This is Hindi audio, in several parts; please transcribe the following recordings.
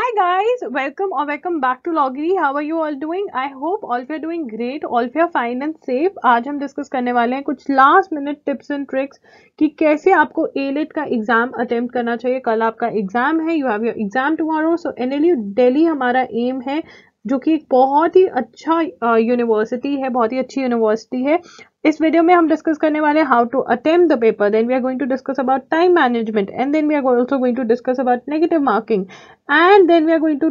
Hi guys, welcome or welcome back to Loggery. How are you all doing? I hope all of you are doing great, all of you are fine and safe. आज हम डिस्कस करने वाले हैं कुछ last minute tips and tricks कि कैसे आपको एलेट e का एग्जाम अटेम्प्ट करना चाहिए कल आपका एग्जाम है you have your exam tomorrow so N L U Delhi हमारा एम है जो कि एक बहुत ही अच्छा यूनिवर्सिटी uh, है बहुत ही अच्छी यूनिवर्सिटी है इस वीडियो में हम डिस्कस करने वाले how to attem the paper then we are going to discuss about time management and then we are also going to discuss about negative marking and then we are going to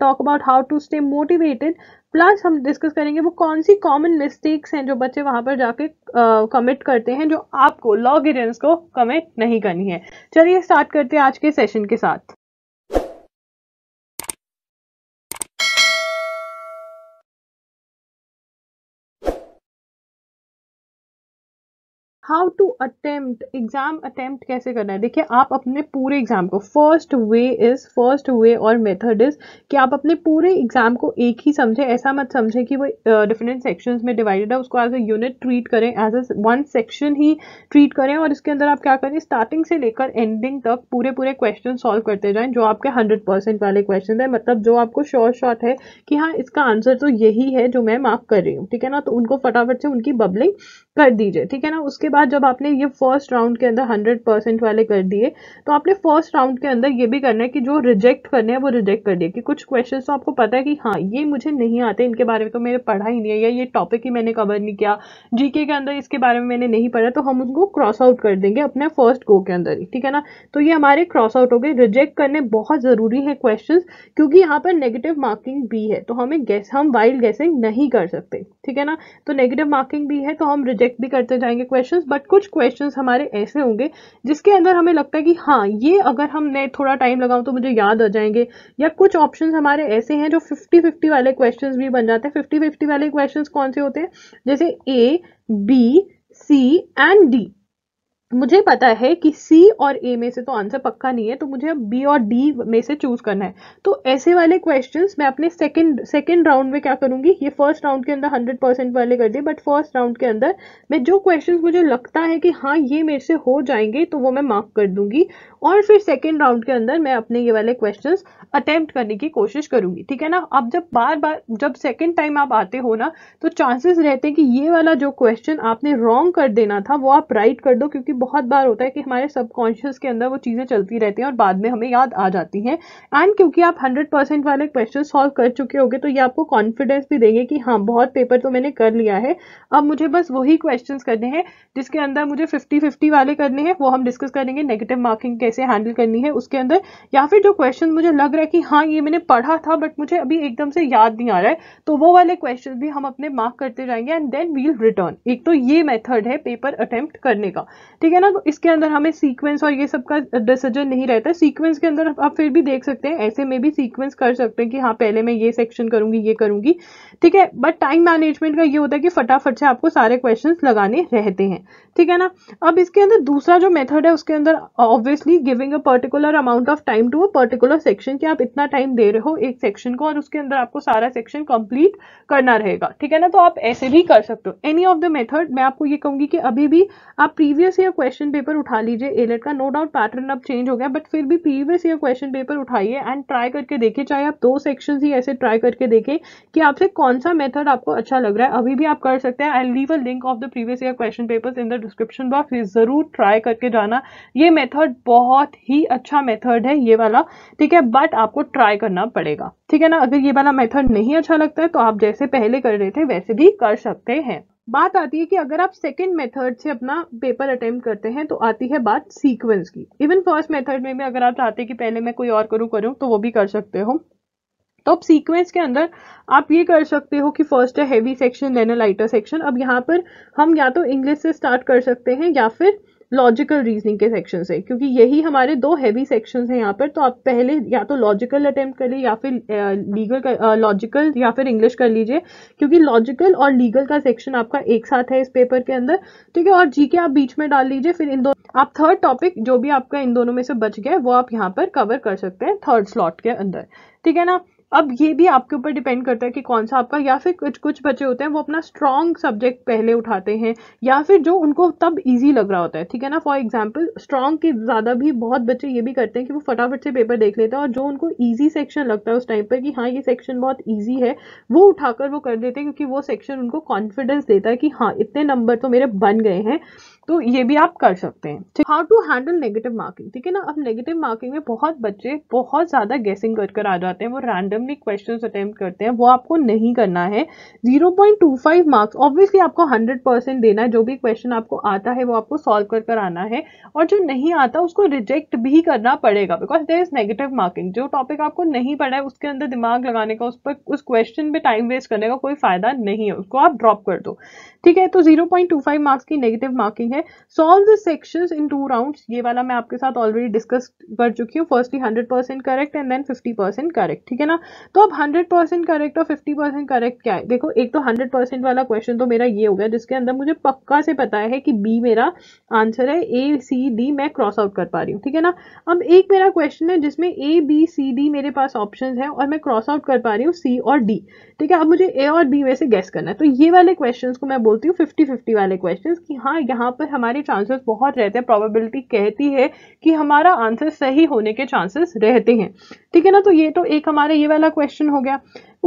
talk about how to stay motivated plus हम डिस्कस करेंगे वो कौन सी कॉमन मिस्टेक्स हैं जो बच्चे वहां पर जाके कमिट uh, करते हैं जो आपको लॉ गिरेंस को कमिट नहीं करनी है चलिए स्टार्ट करते हैं आज के सेशन के साथ how to attempt exam attempt कैसे करना है देखिए आप अपने पूरे एग्जाम को first way is first way और मेथड इज कि आप अपने पूरे एग्जाम को एक ही समझे ऐसा मत समझे कि वो डिफरेंट uh, सेक्शंस में डिवाइडेड है उसको एज अ यूनिट ट्रीट करें एज अ वन सेक्शन ही ट्रीट करें और इसके अंदर आप क्या करें स्टार्टिंग से लेकर एंडिंग तक पूरे पूरे क्वेश्चन सॉल्व करते जाएं जो आपके हंड्रेड परसेंट वाले क्वेश्चन है मतलब जो आपको शॉर्ट शॉर्ट है कि हाँ इसका आंसर तो यही है जो मैं मार्क कर रही हूँ ठीक है ना तो उनको फटाफट से उनकी बबलिंग कर दीजिए ठीक है ना उसके बाद जब आपने ये फर्स्ट राउंड के अंदर हंड्रेड परसेंट वाले कर दिए तो आपने फर्स्ट राउंड के अंदर ये भी करना है कि जो रिजेक्ट करने हैं वो रिजेक्ट कर दिए कि कुछ क्वेश्चन तो आपको पता है कि हाँ ये मुझे नहीं आते इनके बारे में तो मैंने पढ़ा ही नहीं है या ये टॉपिक ही मैंने कवर नहीं किया जीके के अंदर इसके बारे में मैंने नहीं पढ़ा तो हम उनको क्रॉस आउट कर देंगे अपने फर्स्ट गो के अंदर ही ठीक है ना तो ये हमारे क्रॉस आउट हो गए रिजेक्ट करने बहुत ज़रूरी है क्वेश्चन क्योंकि यहाँ पर नेगेटिव मार्किंग भी है तो हमें गैस हम वाइल्ड गैसिंग नहीं कर सकते ठीक है ना तो नेगेटिव मार्किंग भी है तो हम रिजेक्ट भी करते जाएंगे क्वेश्चंस बट कुछ क्वेश्चंस हमारे ऐसे होंगे जिसके अंदर हमें लगता है कि हाँ ये अगर हमने थोड़ा टाइम लगाऊं तो मुझे याद आ जाएंगे या कुछ ऑप्शन हमारे ऐसे हैं जो फिफ्टी फिफ्टी वाले क्वेश्चन भी बन जाते हैं फिफ्टी फिफ्टी वाले क्वेश्चन कौन से होते हैं जैसे A B C and D मुझे पता है कि सी और ए में से तो आंसर पक्का नहीं है तो मुझे अब बी और डी में से चूज करना है तो ऐसे वाले क्वेश्चन मैं अपने सेकंड सेकंड राउंड में क्या करूंगी ये फर्स्ट राउंड के अंदर हंड्रेड परसेंट वाले कर दिए बट फर्स्ट राउंड के अंदर मैं जो क्वेश्चन मुझे लगता है कि हाँ ये मेरे से हो जाएंगे तो वो मैं मार्क कर दूंगी और फिर सेकेंड राउंड के अंदर मैं अपने ये वाले क्वेश्चन अटेम्प्ट करने की कोशिश करूंगी ठीक है ना अब जब बार बार जब सेकेंड टाइम आप आते हो ना तो चांसेस रहते हैं कि ये वाला जो क्वेश्चन आपने रॉन्ग कर देना था वो आप राइट कर दो क्योंकि बहुत बार होता है कि हमारे सबकॉन्शियस के अंदर वो चीज़ें चलती रहती हैं और बाद में हमें याद आ जाती हैं एंड क्योंकि आप हंड्रेड परसेंट वाले क्वेश्चन सॉल्व कर चुके होंगे तो ये आपको कॉन्फिडेंस भी देंगे कि हाँ बहुत पेपर तो मैंने कर लिया है अब मुझे बस वही क्वेश्चन करने हैं जिसके अंदर मुझे फिफ्टी फिफ्टी वाले करने हैं वो हम डिस्कस करेंगे नेगेटिव मार्किंग के कैसे हैंडल करनी है उसके अंदर या फिर जो क्वेश्चन मुझे लग रहा है कि हाँ ये मैंने पढ़ा था बट मुझे अभी एकदम से याद नहीं आ रहा है तो वो वाले क्वेश्चन भी हम अपने मार्क करते जाएंगे एंड देन वील रिटर्न एक तो ये मेथड है पेपर अटेम्प्ट करने का ठीक है ना तो इसके अंदर हमें सीक्वेंस और ये सब का डिसीजन नहीं रहता सीक्वेंस के अंदर आप फिर भी देख सकते हैं ऐसे में भी सीक्वेंस कर सकते हैं कि हाँ पहले मैं ये सेक्शन करूंगी ये करूंगी ठीक है बट टाइम मैनेजमेंट का ये होता है कि फटाफट से आपको सारे क्वेश्चन लगाने रहते हैं ठीक है ना अब इसके अंदर दूसरा जो मेथड है उसके अंदर obviously giving a particular amount of time to a particular section कि आप इतना टाइम दे रहे हो एक सेक्शन को और उसके अंदर आपको सारा सेक्शन कंप्लीट करना रहेगा ठीक है ना तो आप ऐसे भी कर सकते हो एनी ऑफ द मेथड मैं आपको ये कहूंगी कि अभी भी आप प्रीवियस ईयर क्वेश्चन पेपर उठा लीजिए एलेट का नो डाउट पैटर्न अब चेंज हो गया बट फिर भी प्रीवियस ईयर क्वेश्चन पेपर उठाइए एंड ट्राई करके देखिए चाहे आप दो सेक्शन ही ऐसे ट्राई करके देखें कि आपसे कौन सा मेथड आपको अच्छा लग रहा है अभी भी आप कर सकते हैं I leave a link of the previous year question paper in the description box जरूर ट्राई करके जाना ये मेथड बहुत बहुत ही अच्छा मेथड है ये वाला ठीक है बट आपको ट्राई करना पड़ेगा ठीक है ना अगर ये वाला मेथड नहीं अच्छा लगता है तो आप जैसे पहले कर रहे थे वैसे भी कर सकते हैं बात आती है कि अगर आप सेकंड मेथड से अपना पेपर अटेम्प्ट करते हैं तो आती है बात सीक्वेंस की इवन फर्स्ट मेथड में भी अगर आप चाहते कि पहले मैं कोई और करूँ करूँ तो वो भी कर सकते हो तो अब सीक्वेंस के अंदर आप ये कर सकते हो कि फर्स्ट है heavy section then lighter section अब यहाँ पर हम या तो इंग्लिश से स्टार्ट कर सकते हैं या फिर लॉजिकल रीजनिंग के सेक्शन से क्योंकि यही हमारे दो हैवी सेक्शन हैं यहाँ पर तो आप पहले या तो लॉजिकल अटेम्प्ट करिए या फिर लीगल लॉजिकल या फिर इंग्लिश कर लीजिए क्योंकि लॉजिकल और लीगल का सेक्शन आपका एक साथ है इस पेपर के अंदर ठीक है और जी के आप बीच में डाल लीजिए फिर इन दो आप थर्ड टॉपिक जो भी आपका इन दोनों में से बच गया वो आप यहाँ पर कवर कर सकते हैं थर्ड स्लॉट के अंदर ठीक है ना अब ये भी आपके ऊपर डिपेंड करता है कि कौन सा आपका या फिर कुछ कुछ बच्चे होते हैं वो अपना स्ट्रॉन्ग सब्जेक्ट पहले उठाते हैं या फिर जो उनको तब इजी लग रहा होता है ठीक है ना फॉर एग्जांपल स्ट्रॉन्ग के ज़्यादा भी बहुत बच्चे ये भी करते हैं कि वो फटाफट से पेपर देख लेते हैं और जो उनको ईजी सेक्शन लगता है उस टाइम पर कि हाँ ये सेक्शन बहुत ईजी है वो उठाकर वो कर देते हैं क्योंकि वो सेक्शन उनको कॉन्फिडेंस देता है कि हाँ इतने नंबर तो मेरे बन गए हैं तो ये भी आप कर सकते हैं how to handle negative marking ठीक है ना अब नेगेटिव मार्किंग में बहुत बच्चे बहुत ज़्यादा गेसिंग कर कर आ जाते हैं वो random randomly randomly question attempt करते हैं वो आपको नहीं करना है 0.25 मार्क्स ऑब्वियसली आपको 100 परसेंट देना है जो भी क्वेश्चन आपको आता है वो आपको सॉल्व कर कर आना है और जो नहीं आता उसको रिजेक्ट भी करना पड़ेगा because there is negative marking जो टॉपिक आपको नहीं पढ़ा है उसके अंदर दिमाग लगाने का उस पर उस क्वेश्चन पर टाइम वेस्ट करने का कोई फायदा नहीं है उसको आप ड्रॉप कर दो ठीक है तो 0.25 मार्क्स की नेगेटिव मार्किंग है solve the sections in two rounds ये वाला मैं आपके साथ ऑलरेडी डिस्कस कर चुकी हूँ firstly 100 percent correct and then 50 percent correct ठीक है ना तो अब 100 परसेंट करेक्ट और 50 परसेंट करेक्ट क्या है देखो एक तो 100 परसेंट वाला क्वेश्चन तो मेरा ये हो गया जिसके अंदर मुझे पक्का से पता है कि बी मेरा आंसर है ए सी डी मैं क्रॉस आउट कर पा रही हूँ ठीक है ना अब एक मेरा क्वेश्चन है जिसमें ए बी सी डी मेरे पास ऑप्शन है और मैं क्रॉस आउट कर पा रही हूँ सी और डी ठीक है अब मुझे ए और बी में से गैस करना है तो ये वाले क्वेश्चन को मैं बोलती हूँ फिफ्टी फिफ्टी वाले क्वेश्चन कि हाँ यहाँ पर हमारे चांसेस बहुत रहते हैं प्रोबेबिलिटी कहती है कि हमारा आंसर सही होने के चांसेस रहते हैं ठीक है ना तो ये तो एक हमारा ये वाला क्वेश्चन हो गया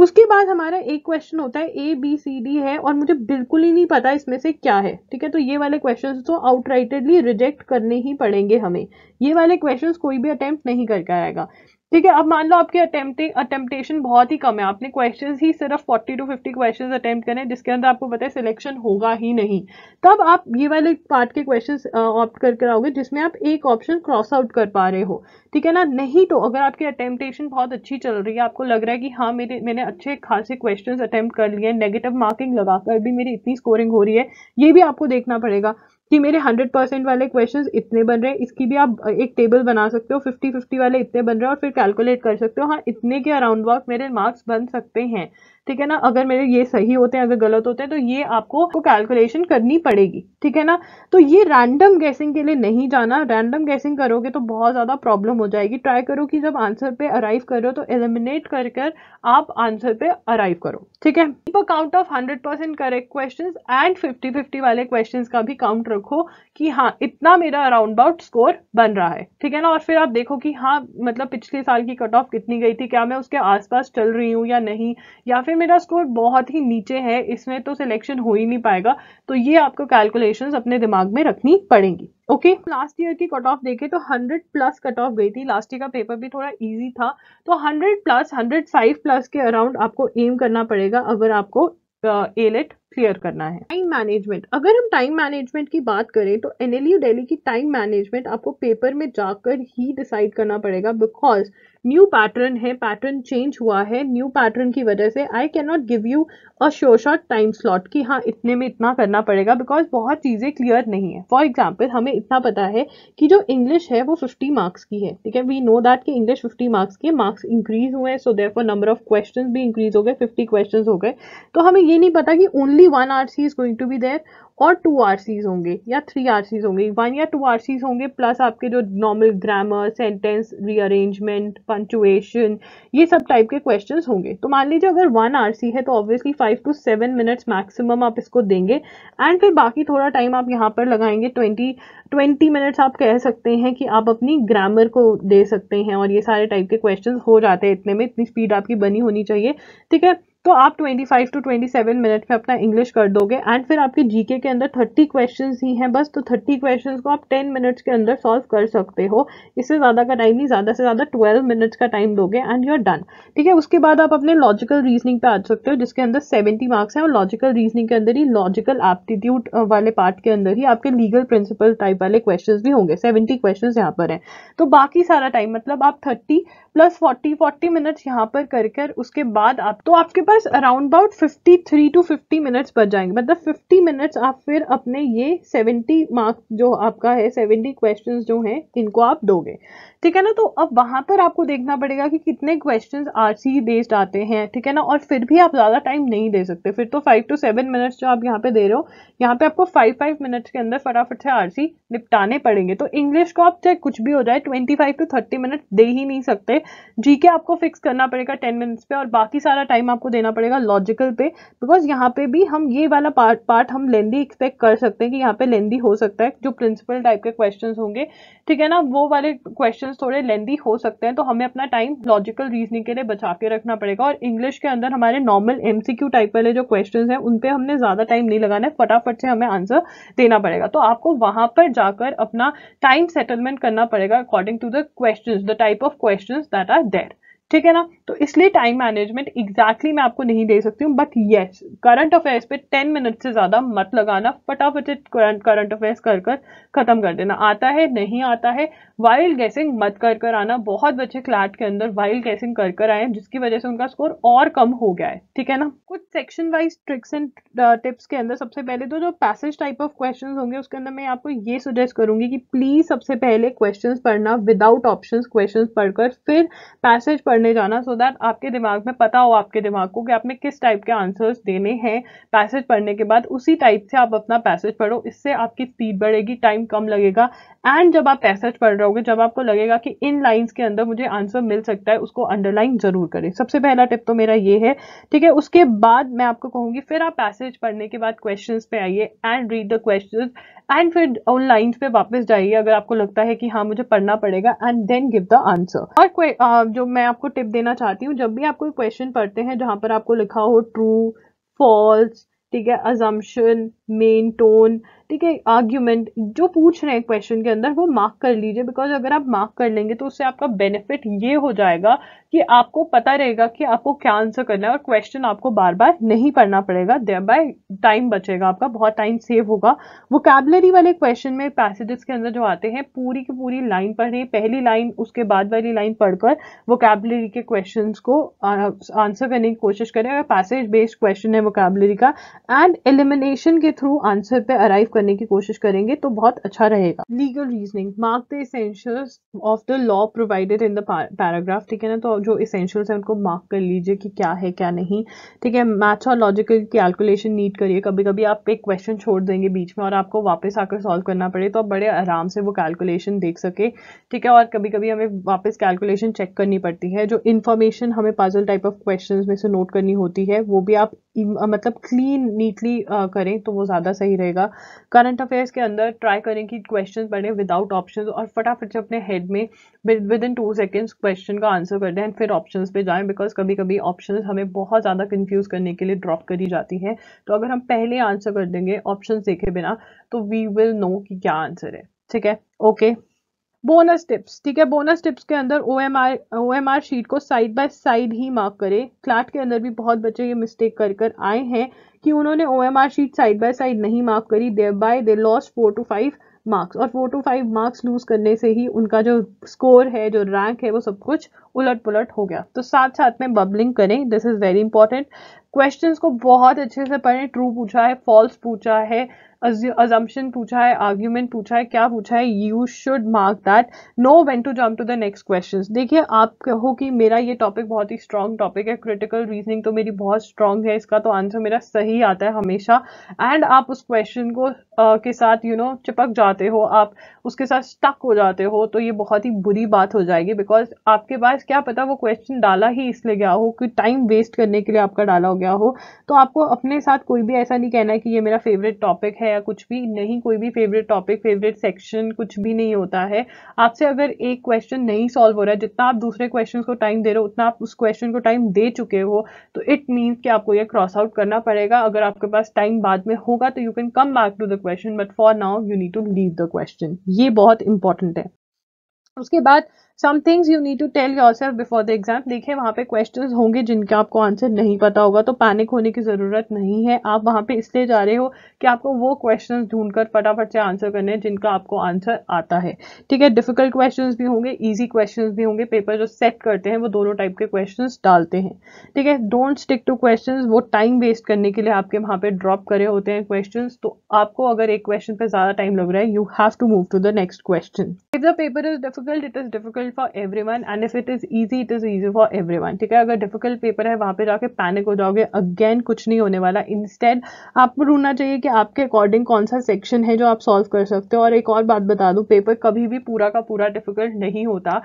उसके बाद हमारा एक क्वेश्चन होता है ए बी सी डी है और मुझे बिल्कुल ही नहीं पता इसमें से क्या है ठीक है तो ये वाले क्वेश्चन तो आउटराइटेडली रिजेक्ट करने ही पड़ेंगे हमें ये वाले क्वेश्चन कोई भी अटैम्प्ट नहीं करके आएगा ठीक है अब मान लो आपकी अटेम्प्टिंग अटेम्प्टेशन बहुत ही कम है आपने क्वेश्चंस ही सिर्फ 40 टू 50 क्वेश्चंस अटेम्प्ट करें जिसके अंदर आपको पता है सिलेक्शन होगा ही नहीं तब आप ये वाले पार्ट के क्वेश्चंस ऑप्ट करके आओगे जिसमें आप एक ऑप्शन क्रॉस आउट कर पा रहे हो ठीक है ना नहीं तो अगर आपकी अटेम्प्टेशन बहुत अच्छी चल रही है आपको लग रहा है कि हाँ मेरे मैंने अच्छे खासे क्वेश्चन अटैम्प्ट कर लिए नेगेटिव मार्किंग लगाकर भी मेरी इतनी स्कोरिंग हो रही है ये भी आपको देखना पड़ेगा कि मेरे हंड्रेड परसेंट वाले क्वेश्चन इतने बन रहे हैं इसकी भी आप एक टेबल बना सकते हो फिफ्टी फिफ्टी वाले इतने बन रहे हैं और फिर कैलकुलेट कर सकते हो हाँ इतने के अराउंड वर्क मेरे मार्क्स बन सकते हैं ठीक है ना अगर मेरे ये सही होते हैं अगर गलत होते हैं तो ये आपको कैलकुलेशन करनी पड़ेगी ठीक है ना तो ये रैंडम गैसिंग के लिए नहीं जाना रैंडम गैसिंग करोगे तो बहुत ज़्यादा प्रॉब्लम हो जाएगी ट्राई करो कि जब आंसर पे अराइव करो तो एलिमिनेट कर कर आप आंसर पे अराइव करो ठीक है keep count of hundred percent correct question and fifty fifty वाले क्वेश्चन का भी काउंट रखो कि हाँ इतना मेरा अराउंड अबाउट स्कोर बन रहा है ठीक है ना और फिर आप देखो कि हाँ मतलब पिछले साल की कट ऑफ कितनी गई थी क्या मैं उसके आसपास चल रही हूँ या नहीं या फिर पे मेरा स्कोर बहुत ही नीचे है इसमें तो सिलेक्शन हो ही नहीं पाएगा तो ये आपको कैलकुलेशन अपने दिमाग में रखनी पड़ेंगी ओके लास्ट ईयर की कट ऑफ देखे तो 100 प्लस कट ऑफ गई थी लास्ट ईयर का पेपर भी थोड़ा इजी था तो 100 प्लस 105 प्लस के अराउंड आपको एम करना पड़ेगा अगर आपको एलेट uh, क्लियर करना है टाइम मैनेजमेंट अगर हम टाइम मैनेजमेंट की बात करें तो एनएलयू दिल्ली की टाइम मैनेजमेंट आपको पेपर में जाकर ही डिसाइड करना पड़ेगा बिकॉज न्यू पैटर्न है पैटर्न चेंज हुआ है न्यू पैटर्न की वजह से I can not give you a show short time slot कि हाँ इतने में इतना करना पड़ेगा बिकॉज बहुत चीज़ें क्लियर नहीं है फॉर एग्जाम्पल हमें इतना पता है कि जो इंग्लिश है वो फिफ्टी मार्क्स की है ठीक है वी नो दैट कि इंग्लिश फिफ्टी मार्क्स की मार्क्स इंक्रीज हुए हैं so there number of question भी इंक्रीज हो गए फिफ्टी क्वेश्चन हो गए तो हमें ये नहीं पता कि only only one R C is going to be there और टू आर सीज होंगे या थ्री आर सीज होंगे वन या टू आर सीज होंगे प्लस आपके जो normal grammar sentence rearrangement punctuation ये सब टाइप के क्वेश्चन होंगे तो मान लीजिए अगर वन आर सी है तो obviously five to seven minutes maximum आप इसको देंगे एंड फिर बाकी थोड़ा टाइम आप यहाँ पर लगाएंगे ट्वेंटी ट्वेंटी मिनट्स आप कह सकते हैं कि आप अपनी ग्रामर को दे सकते हैं और ये सारे टाइप के क्वेश्चन हो जाते हैं इतने में इतनी स्पीड आपकी बनी होनी चाहिए ठीक है तो आप 25 टू सेवन मिनट में अपना इंग्लिश कर दोगे एंड फिर आपके जीके के अंदर 30 क्वेश्चंस ही हैं बस तो 30 क्वेश्चंस को आप 10 मिनट्स के अंदर सॉल्व कर सकते हो इससे ज़्यादा का टाइम नहीं ज़्यादा से ज़्यादा 12 मिनट्स का टाइम दोगे एंड यू आर डन ठीक है उसके बाद आप अपने लॉजिकल रीजनिंग पे आ सकते हो जिसके अंदर सेवेंटी मार्क्स हैं और लॉजिकल रीजनिंग के अंदर ही लॉजिकल एप्टीट्यूड वाले पार्ट के अंदर ही आपके लीगल प्रिंसिपल टाइप वाले क्वेश्चन भी होंगे सेवेंटी क्वेश्चन यहाँ पर हैं तो बाकी सारा टाइम मतलब आप थर्टी प्लस 40 40 मिनट्स यहाँ पर कर कर उसके बाद आप तो आपके पास अराउंड अबाउट 53 टू 50 मिनट्स बच जाएंगे मतलब 50 मिनट्स आप फिर अपने ये 70 मार्क्स जो आपका है 70 क्वेश्चंस जो हैं इनको आप दोगे ठीक है ना तो अब वहां पर आपको देखना पड़ेगा कि कितने क्वेश्चन आरसी बेस्ड आते हैं ठीक है ना और फिर भी आप ज्यादा टाइम नहीं दे सकते फिर तो फाइव टू सेवन मिनट्स जो आप यहाँ पे दे रहे हो यहाँ पे आपको फाइव फाइव मिनट्स के अंदर फटाफट से आरसी निपटाने पड़ेंगे तो इंग्लिश को आप चाहे कुछ भी हो जाए twenty five to thirty minute दे ही नहीं सकते जी के आपको फिक्स करना पड़ेगा टेन मिनट्स पे और बाकी सारा टाइम आपको देना पड़ेगा लॉजिकल पे बिकॉज यहाँ पे भी हम ये वाला पार्ट पार्ट हम लेंदी एक्सपेक्ट कर सकते हैं कि यहाँ पे लेंदी हो सकता है जो प्रिंसिपल टाइप के क्वेश्चन होंगे ठीक है ना वो वाले क्वेश्चन क्वेश्चंस थोड़े लेंदी हो सकते हैं तो हमें अपना टाइम लॉजिकल रीजनिंग के लिए बचा के रखना पड़ेगा और इंग्लिश के अंदर हमारे नॉर्मल एमसीक्यू टाइप वाले जो क्वेश्चन हैं उन हमने ज़्यादा टाइम नहीं लगाना है फटाफट से हमें आंसर देना पड़ेगा तो आपको वहां पर जाकर अपना टाइम सेटलमेंट करना पड़ेगा according to the question the type of question that are there ठीक है ना तो इसलिए टाइम मैनेजमेंट एग्जैक्टली मैं आपको नहीं दे सकती हूँ बट येस करंट अफेयर्स पे टेन मिनट से ज़्यादा मत लगाना फटाफट से करंट अफेयर्स कर कर ख़त्म कर देना आता है नहीं आता है वाइल्ड गैसिंग मत कर कर आना बहुत बच्चे क्लैट के अंदर वाइल्ड गैसिंग कर कर आए जिसकी वजह से उनका स्कोर और कम हो गया है ठीक है ना section wise tricks and tips के अंदर सबसे पहले तो जो पैसेज टाइप ऑफ क्वेश्चन होंगे उसके अंदर मैं आपको ये सजेस्ट करूंगी कि प्लीज सबसे पहले क्वेश्चन पढ़ना विदाउट ऑप्शन क्वेश्चन पढ़कर फिर पैसेज पढ़ने जाना सो so दैट आपके दिमाग में पता हो आपके दिमाग को कि आपने किस टाइप के आंसर्स देने हैं पैसेज पढ़ने के बाद उसी टाइप से आप अपना पैसेज पढ़ो इससे आपकी स्पीड बढ़ेगी टाइम कम लगेगा एंड जब आप पैसेज पढ़ रहोगे जब आपको लगेगा कि इन लाइन्स के अंदर मुझे आंसर मिल सकता है उसको अंडरलाइन जरूर करें सबसे पहला टिप तो मेरा ये है ठीक है उसके बाद बाद मैं आपको कहूँगी फिर आप पैसेज पढ़ने के बाद क्वेश्चन पे आइए and read the question and फिर उन लाइन्स पे वापस जाइए अगर आपको लगता है कि हाँ मुझे पढ़ना पड़ेगा and then give the answer और आ, जो मैं आपको टिप देना चाहती हूँ जब भी आप कोई क्वेश्चन पढ़ते हैं जहाँ पर आपको लिखा हो ट्रू फॉल्स ठीक है अजम्पन मेन टोन ठीक है आर्ग्यूमेंट जो पूछ रहे हैं क्वेश्चन के अंदर वो मार्क कर लीजिए बिकॉज अगर आप मार्क कर लेंगे तो उससे आपका बेनिफिट ये हो जाएगा कि आपको पता रहेगा कि आपको क्या आंसर करना है और क्वेश्चन आपको बार बार नहीं पढ़ना पड़ेगा देर बाय टाइम बचेगा आपका बहुत टाइम सेव होगा वो कैबलरी वाले क्वेश्चन में पैसेजेस के अंदर जो आते हैं पूरी की पूरी लाइन पढ़िए पहली लाइन उसके बाद वाली लाइन पढ़कर वो कैबलरी के क्वेश्चन को आंसर करने की कोशिश करें अगर पैसेज बेस्ड क्वेश्चन है वो का एंड एलिमिनेशन के थ्रू आंसर पे अराइव करने की कोशिश करेंगे तो बहुत अच्छा रहेगा legal reasoning mark the essentials of the law provided in the paragraph ठीक है ना तो जो इसेंशियल्स हैं उनको मार्क कर लीजिए कि क्या है क्या नहीं ठीक है मैथ्स और लॉजिकल कैलकुलेशन नीड करिए कभी कभी आप एक क्वेश्चन छोड़ देंगे बीच में और आपको वापस आकर सॉल्व करना पड़े तो आप बड़े आराम से वो कैलकुलेशन देख सके ठीक है और कभी कभी हमें वापस कैलकुलेशन चेक करनी पड़ती है जो इन्फॉर्मेशन हमें पाजल टाइप ऑफ क्वेश्चन में से नोट करनी होती है वो भी आप मतलब क्लीन नीटली करें तो वो ज़्यादा सही रहेगा करंट अफेयर्स के अंदर ट्राई करें कि क्वेश्चंस पढ़ें विदाउट ऑप्शंस और फटाफट से अपने हेड में within two seconds question का आंसर कर दें एंड फिर ऑप्शंस पे जाएं बिकॉज कभी कभी ऑप्शन हमें बहुत ज़्यादा कन्फ्यूज़ करने के लिए ड्रॉप करी जाती हैं तो अगर हम पहले आंसर कर देंगे ऑप्शन देखे बिना तो वी विल नो कि क्या आंसर है ठीक है ओके okay. बोनस टिप्स ठीक है बोनस टिप्स के अंदर ओ एम शीट को साइड बाय साइड ही मार्क करें क्लाट के अंदर भी बहुत बच्चे ये मिस्टेक कर कर आए हैं कि उन्होंने O sheet side by side नहीं मार्क करी thereby they lose four to five marks और four to five marks lose करने से ही उनका जो स्कोर है जो रैंक है वो सब कुछ उलट पुलट हो गया तो साथ साथ में बबलिंग करें this is very important questions को बहुत अच्छे से पढ़ें ट्रू पूछा है फॉल्स पूछा है अजम्पन पूछा है आर्ग्यूमेंट पूछा है क्या पूछा है you should mark that know when to jump to the next question देखिए आप कहो कि मेरा ये टॉपिक बहुत ही स्ट्रॉन्ग टॉपिक है क्रिटिकल रीजनिंग तो मेरी बहुत स्ट्रॉन्ग है इसका तो आंसर मेरा सही आता है हमेशा एंड आप उस क्वेश्चन को uh, के साथ यू you नो know, चिपक जाते हो आप उसके साथ स्टक हो जाते हो तो ये बहुत ही बुरी बात हो जाएगी बिकॉज आपके पास क्या पता वो क्वेश्चन डाला ही इसलिए गया हो कि टाइम वेस्ट करने के लिए आपका डाला हो गया गया हो तो आपको अपने साथ कोई भी ऐसा नहीं कहना है कि ये मेरा फेवरेट टॉपिक है या कुछ भी नहीं कोई भी फेवरेट टॉपिक फेवरेट सेक्शन कुछ भी नहीं होता है आपसे अगर एक क्वेश्चन नहीं सॉल्व हो रहा है जितना आप दूसरे क्वेश्चन को टाइम दे रहे हो उतना आप उस क्वेश्चन को टाइम दे चुके हो तो इट मीन्स कि आपको यह क्रॉस आउट करना पड़ेगा अगर आपके पास टाइम बाद में होगा तो you can come back to the question but for now you need to leave the question ये बहुत इंपॉर्टेंट है उसके बाद some things you need to tell yourself before the exam देखिए वहाँ पे क्वेश्चंस होंगे जिनका आपको आंसर नहीं पता होगा तो पैनिक होने की ज़रूरत नहीं है आप वहाँ पे इसलिए जा रहे हो कि आपको वो क्वेश्चंस ढूंढकर फटाफट से आंसर करने हैं जिनका आपको आंसर आता है ठीक है डिफिकल्ट क्वेश्चन भी होंगे ईजी क्वेश्चन भी होंगे पेपर जो सेट करते हैं वो दोनों टाइप के क्वेश्चन डालते हैं ठीक है डोंट स्टिक टू क्वेश्चन वो टाइम वेस्ट करने के लिए आपके वहाँ पे ड्रॉप करे होते हैं क्वेश्चन तो आपको अगर एक क्वेश्चन पर ज़्यादा टाइम लग रहा है you have to move to the next question if the paper is difficult it is difficult difficult for everyone and if it is easy it is easy for everyone ठीक है अगर डिफिकल्ट पेपर है वहां पर जाके पैनिक हो जाओगे अगेन कुछ नहीं होने वाला इंस्टेड आपको ढूंढना चाहिए कि आपके अकॉर्डिंग कौन सा सेक्शन है जो आप सॉल्व कर सकते हो और एक और बात बता दूँ पेपर कभी भी पूरा का पूरा डिफिकल्ट नहीं होता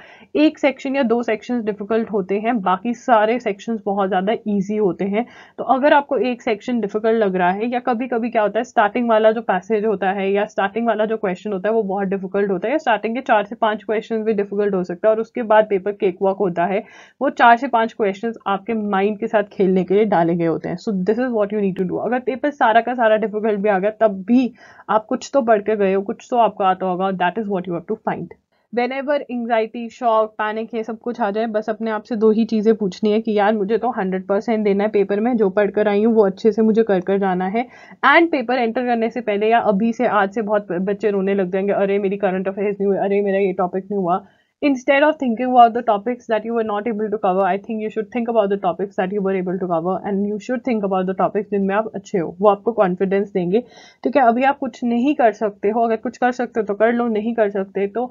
एक सेक्शन या दो सेक्शन डिफिकल्ट होते हैं बाकी सारे सेक्शन बहुत ज़्यादा ईजी होते हैं तो अगर आपको एक सेक्शन डिफिकल्ट लग रहा है या कभी कभी क्या होता है स्टार्टिंग वाला जो पैसेज होता है या स्टार्टिंग वाला जो क्वेश्चन होता है वो बहुत डिफिकल्ट होता है या स्टार्टिंग के चार से पांच क्वेश्चन भी डिफिकल्ट हो सकता है और उसके बाद पेपर केक वॉक होता है वो चार से पांच क्वेश्चंस आपके माइंड के साथ खेलने के लिए डाले गए होते हैं so this is what you need to do अगर पेपर सारा का सारा डिफिकल्ट भी आ गया तब भी आप कुछ तो पढ़ के गए हो कुछ तो आपको आता होगा that is what you have to find whenever anxiety shock panic ये सब कुछ आ जाए बस अपने आप से दो ही चीज़ें पूछनी है कि यार मुझे तो हंड्रेड परसेंट देना है पेपर में जो पढ़ कर आई हूँ वो अच्छे से मुझे कर कर जाना है एंड पेपर एंटर करने से पहले या अभी से आज से बहुत बच्चे रोने लग जाएंगे अरे मेरी करंट अफेयर्स नहीं हुई अरे मेरा ये टॉपिक नहीं हुआ instead of thinking about the topics that you were not able to cover i think you should think about the topics that you were able to cover and you should think about the topics जिनमें आप अच्छे हो वो आपको confidence देंगे ठीक है अभी आप कुछ नहीं कर सकते हो अगर कुछ कर सकते हो तो कर लो नहीं कर सकते तो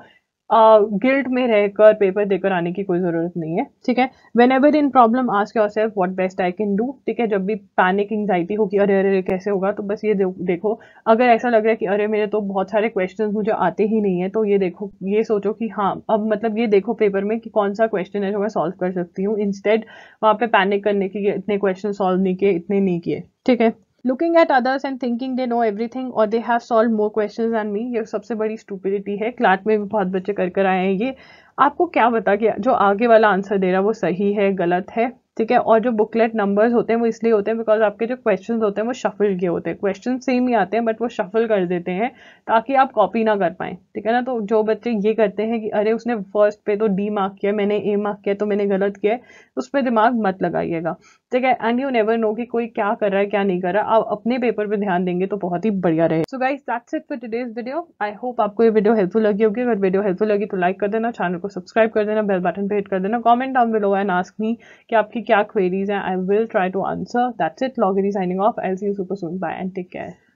गिल्ट में रहकर पेपर देकर आने की कोई ज़रूरत नहीं है ठीक है वेन एवर इन प्रॉब्लम आज के self what best I can do ठीक है जब भी पैनिक एंगजाइटी होगी अरे अरे कैसे होगा तो बस ये देखो अगर ऐसा लग रहा है कि अरे मेरे तो बहुत सारे क्वेश्चन मुझे आते ही नहीं है तो ये देखो ये सोचो कि हाँ अब मतलब ये देखो पेपर में कि कौन सा क्वेश्चन है जो मैं सॉल्व कर सकती हूँ इंस्टेड वहाँ पे पैनिक करने के इतने क्वेश्चन सॉल्व नहीं किए इतने नहीं किए ठीक है looking at others and thinking they know everything और they have solve more question and me ये सबसे बड़ी स्टूपिडिटी है क्लास में भी बहुत बच्चे कर कर आए हैं ये आपको क्या बता कि जो आगे वाला आंसर दे रहा है वो सही है गलत है ठीक है और जो बुकलेट नंबर्स होते हैं वो इसलिए होते हैं बिकॉज आपके जो क्वेश्चन होते हैं वो शफल के होते हैं क्वेश्चन सेम ही आते हैं बट वो शफल कर देते हैं ताकि आप कॉपी ना कर पाएं ठीक है ना तो जो बच्चे ये करते हैं कि अरे उसने फर्स्ट पे तो डी मार्क किया मैंने ए मार्क किया तो मैंने गलत किया है उस पर दिमाग मत लगाइएगा ठीक है एंड यू नेवर नो कि कोई क्या कर रहा है क्या नहीं कर रहा आप अपने पेपर पे ध्यान देंगे तो बहुत ही बढ़िया रहे so guys that's it for today's video I hope आपको ये वीडियो हेल्पफुल लगी होगी अगर वीडियो हेल्पफुल लगी तो लाइक कर देना चैनल को सब्सक्राइब कर देना बेल बटन पे हिट कर देना comment down below and ask me कि आपकी क्या क्वेरीज हैं I will try to answer that's it log signing off L C you super soon bye and take care